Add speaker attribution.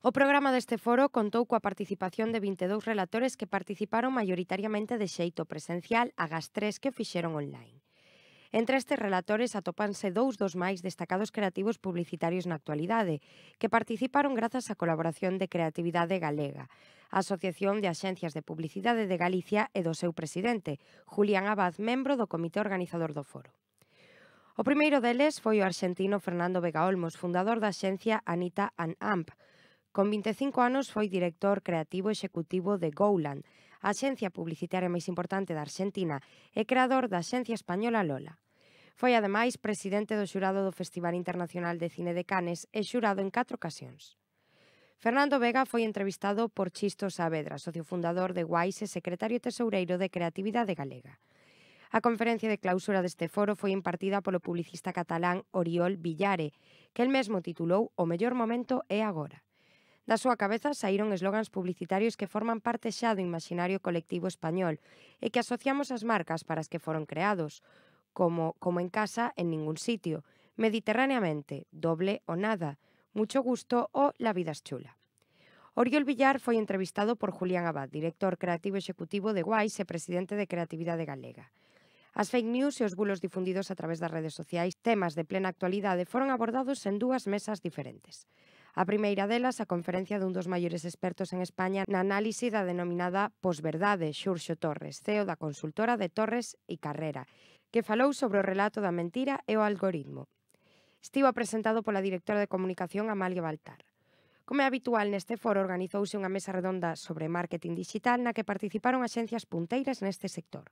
Speaker 1: O programa deste foro contou coa participación de 22 relatores que participaron maioritariamente de xeito presencial agas tres que fixeron online. Entre estes relatores atopanse dous dos máis destacados creativos publicitarios na actualidade, que participaron grazas á colaboración de Creatividade Galega, a Asociación de Axencias de Publicidade de Galicia e do seu presidente, Julián Abad, membro do comité organizador do foro. O primeiro deles foi o arxentino Fernando Vega Olmos, fundador da axencia Anita and Amp, Con 25 anos foi director creativo executivo de Gouland, a axencia publicitaria máis importante da Argentina e creador da axencia española Lola. Foi ademais presidente do xurado do Festival Internacional de Cine de Canes e xurado en catro ocasións. Fernando Vega foi entrevistado por Chisto Saavedra, socio fundador de Guais e secretario tesoureiro de Creatividade Galega. A conferencia de clausura deste foro foi impartida polo publicista catalán Oriol Villare, que el mesmo titulou O mellor momento é agora. Da súa cabeza saíron eslogans publicitarios que forman parte xa do imaginario colectivo español e que asociamos ás marcas para as que foron creados, como como en casa en ningún sitio, mediterráneamente, doble o nada, mucho gusto o la vida es chula. Oriol Villar foi entrevistado por Julián Abad, director creativo executivo de Guais e presidente de Creatividade Galega. As fake news e os bulos difundidos a través das redes sociais, temas de plena actualidade, foron abordados en dúas mesas diferentes. A primeira delas, a conferencia dun dos maiores expertos en España na análise da denominada posverdade, Xurxo Torres, CEO da consultora de Torres e Carrera, que falou sobre o relato da mentira e o algoritmo. Estivo presentado pola directora de comunicación Amalia Baltar. Como é habitual neste foro, organizouse unha mesa redonda sobre marketing digital na que participaron axencias punteiras neste sector.